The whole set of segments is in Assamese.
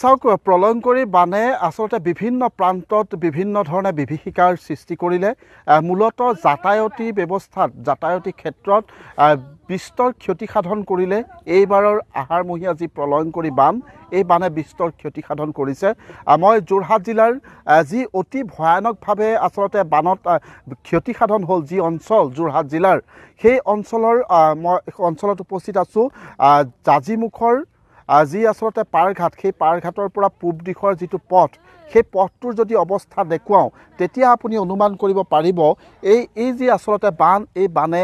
চাওক প্ৰলংকৰী বানে আচলতে বিভিন্ন প্ৰান্তত বিভিন্ন ধৰণে বিভীষিকাৰ সৃষ্টি কৰিলে মূলতঃ যাতায়তী ব্যৱস্থাত যাতায়তী ক্ষেত্ৰত বিস্তৰ ক্ষতিসাধন কৰিলে এইবাৰৰ আহাৰমহীয়া যি প্ৰলয়ংকৰী বান এই বানে বিস্তৰ ক্ষতিসাধন কৰিছে মই যোৰহাট জিলাৰ যি অতি ভয়ানকভাৱে আচলতে বানত ক্ষতিসাধন হ'ল যি অঞ্চল যোৰহাট জিলাৰ সেই অঞ্চলৰ মই অঞ্চলত উপস্থিত আছোঁ জাজিমুখৰ যি আচলতে পাৰঘাট সেই পাৰঘাটৰ পৰা পূব দিশৰ যিটো পথ সেই পথটোৰ যদি অৱস্থা দেখুৱাওঁ তেতিয়া আপুনি অনুমান কৰিব পাৰিব এই এই যি আচলতে বান এই বানে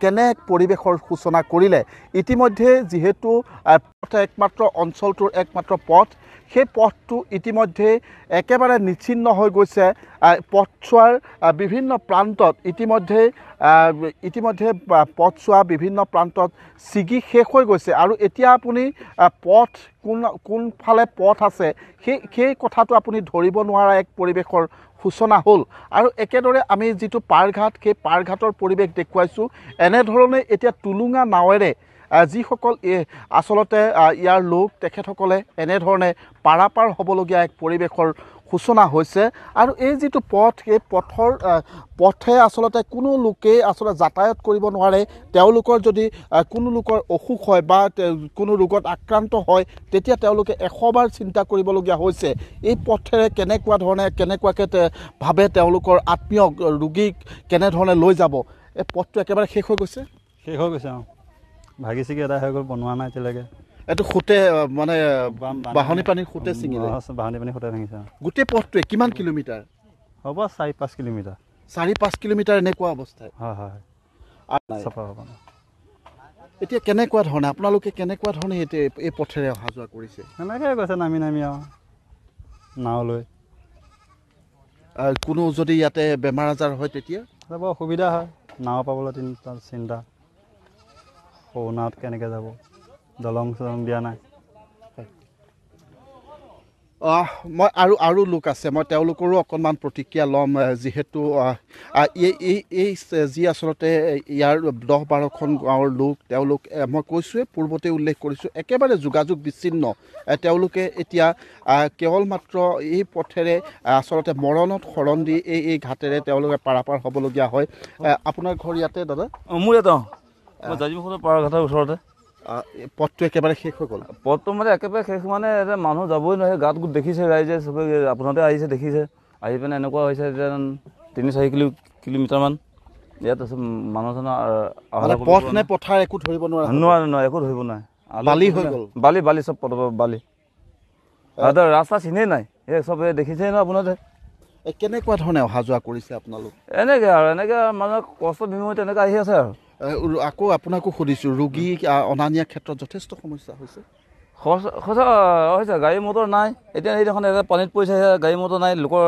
কেনে এক পৰিৱেশৰ সূচনা কৰিলে ইতিমধ্যে যিহেতু পথ একমাত্ৰ অঞ্চলটোৰ একমাত্ৰ পথ সেই পথটো ইতিমধ্যে একেবাৰে নিচ্ছিন্ন হৈ গৈছে পথছোৱাৰ বিভিন্ন প্ৰান্তত ইতিমধ্যে ইতিমধ্যে পথছোৱা বিভিন্ন প্ৰান্তত ছিগি শেষ হৈ গৈছে আৰু এতিয়া আপুনি পথ কোন কোনফালে পথ আছে সেই সেই কথাটো আপুনি ধৰিব নোৱাৰা এক পৰিৱেশৰ সূচনা হ'ল আৰু একেদৰে আমি যিটো পাৰঘাট সেই পাৰঘাটৰ পৰিৱেশ দেখুৱাইছোঁ এনেধৰণে এতিয়া টুলুঙা নাৱেৰে যিসকল আচলতে ইয়াৰ লোক তেখেতসকলে এনেধৰণে পাৰাপাৰ হ'বলগীয়া এক পৰিৱেশৰ সূচনা হৈছে আৰু এই যিটো পথ সেই পথৰ পথে আচলতে কোনো লোকেই আচলতে যাতায়ত কৰিব নোৱাৰে তেওঁলোকৰ যদি কোনো লোকৰ অসুখ হয় বা কোনো ৰোগত আক্ৰান্ত হয় তেতিয়া তেওঁলোকে এশবাৰ চিন্তা কৰিবলগীয়া হৈছে এই পথেৰে কেনেকুৱা ধৰণে কেনেকুৱাকৈ ভাৱে তেওঁলোকৰ আত্মীয় ৰোগীক কেনেধৰণে লৈ যাব এই পথটো একেবাৰে শেষ হৈ গৈছে শেষ হৈ গৈছে অঁ ভাগি ছিগি এটা হৈ গ'ল বনোৱা নাই এতিয়ালৈকে এইটো সোঁতে মানে বাঁহনি পানী সোঁতে ছিঙি বাহনী পানী সোঁতে ভাঙিছে গোটেই পথটোৱে কিমান কিলোমিটাৰ হ'ব চাৰি পাঁচ কিলোমিটাৰ চাৰি পাঁচ কিলোমিটাৰ এনেকুৱা অৱস্থা হয় হয় চাফা হ'ব এতিয়া কেনেকুৱা ধৰণে আপোনালোকে কেনেকুৱা ধৰণে এতিয়া এই পথেৰে অহা যোৱা কৰিছে সেনেকৈ গৈছে নামি নামি আৰু নাৱলৈ কোনো যদি ইয়াতে বেমাৰ আজাৰ হয় তেতিয়া বৰ অসুবিধা হয় নাও পাবলৈ চিন্তা সৰু কেনেকৈ যাব দলং চলং দিয়া নাই মই আৰু আৰু লোক আছে মই তেওঁলোকৰো অকণমান প্ৰতিক্ৰিয়া ল'ম যিহেতু এই এই যি আচলতে ইয়াৰ দহ বাৰখন গাঁৱৰ লোক তেওঁলোক মই কৈছোঁৱে পূৰ্বতে উল্লেখ কৰিছোঁ একেবাৰে যোগাযোগ বিচ্ছিন্ন তেওঁলোকে এতিয়া কেৱল মাত্ৰ এই পথেৰে আচলতে মৰণত শৰণ দি এই এই ঘাটেৰে তেওঁলোকে পাৰাপাৰ হ'বলগীয়া হয় আপোনাৰ ঘৰ ইয়াতে দাদা মোৰ ইয়াত অঁ মই পথটো একেবাৰে শেষ হৈ গ'ল পথটো মানে একেবাৰে শেষ মানে এতিয়া মানুহ যাবই নোৱাৰে গাত গোট দেখিছে ৰাইজে চবেই আপোনাতে আহিছে দেখিছে আহি পিনে এনেকুৱা হৈছে এতিয়া তিনি চাৰি কিলো কিলোমিটাৰমান ইয়াত আছে মানুহ চানুহ পথ নে পথাৰ একো ধৰিব নোৱাৰে নোৱাৰে নোৱাৰে একো ধৰিব নোৱাৰে বালি হৈ গ'ল বালি বালি চব পথ বালি ৰাস্তা চিনেই নাই এই চব দেখিছেই ন আপোনাৰ কেনেকুৱা ধৰণে অহা যোৱা কৰিছে আপোনালোক এনেকৈ আৰু এনেকৈ মানুহে কষ্ট বিমুখ তেনেকৈ আহি আছে আৰু আকৌ আপোনাকো সুধিছোঁ ৰোগী অনা নিয়াৰ ক্ষেত্ৰত যথেষ্ট সমস্যা হৈছে সঁচা হৈছে গাড়ী মটৰ নাই এতিয়া সেইদিনাখন এটা পানীত পৰিছে গাড়ী মটৰ নাই লোকৰ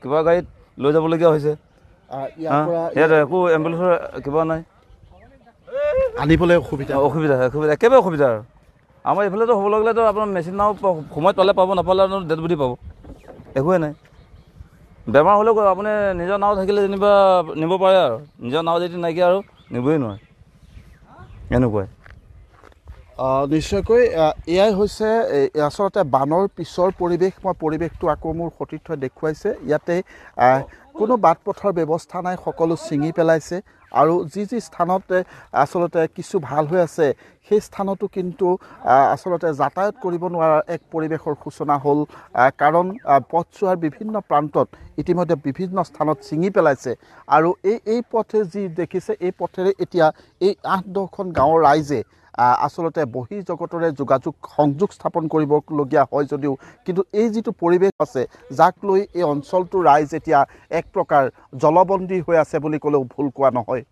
কিবা গাড়ীত লৈ যাবলগীয়া হৈছে ইয়াত একো এম্বুলেঞ্চৰ কিবা নাই আনিবলৈ অসুবিধা অসুবিধা হয় অসুবিধা একেবাৰে অসুবিধা আৰু আমাৰ এইফালেতো হ'ব লাগিলেতো আপোনাৰ মেচিন নাও সময়ত পালে পাব নাপালে ডেড বডি পাব একোৱে নাই বেমাৰ হ'লেও আপুনি নিজৰ নাও থাকিলে যেনিবা নিব পাৰে আৰু নিজৰ নাও যদি নাইকিয়া আৰু নিবই নহয় এনেকুৱাই নিশ্চয়কৈ এয়াই হৈছে আচলতে বানৰ পিছৰ পৰিৱেশ মই পৰিৱেশটো আকৌ মোৰ সতীৰ্থই দেখুৱাইছে ইয়াতে কোনো বাট পথৰ ব্যৱস্থা নাই সকলো ছিঙি পেলাইছে আৰু যি যি স্থানতে আচলতে কিছু ভাল হৈ আছে সেই স্থানতো কিন্তু আচলতে যাতায়ত কৰিব নোৱাৰা এক পৰিৱেশৰ সূচনা হ'ল কাৰণ পথছোৱাৰ বিভিন্ন প্ৰান্তত ইতিমধ্যে বিভিন্ন স্থানত ছিঙি পেলাইছে আৰু এই এই পথে যি দেখিছে এই পথেৰে এতিয়া এই আঠ দহখন গাঁৱৰ ৰাইজে আচলতে বহিৰ্জগতৰে যোগাযোগ সংযোগ স্থাপন কৰিবলগীয়া হয় যদিও কিন্তু এই যিটো পৰিৱেশ আছে যাক লৈ এই অঞ্চলটোৰ ৰাইজ এতিয়া এক প্ৰকাৰ জলবন্দী হৈ আছে বুলি ক'লেও ভুল কোৱা নহয়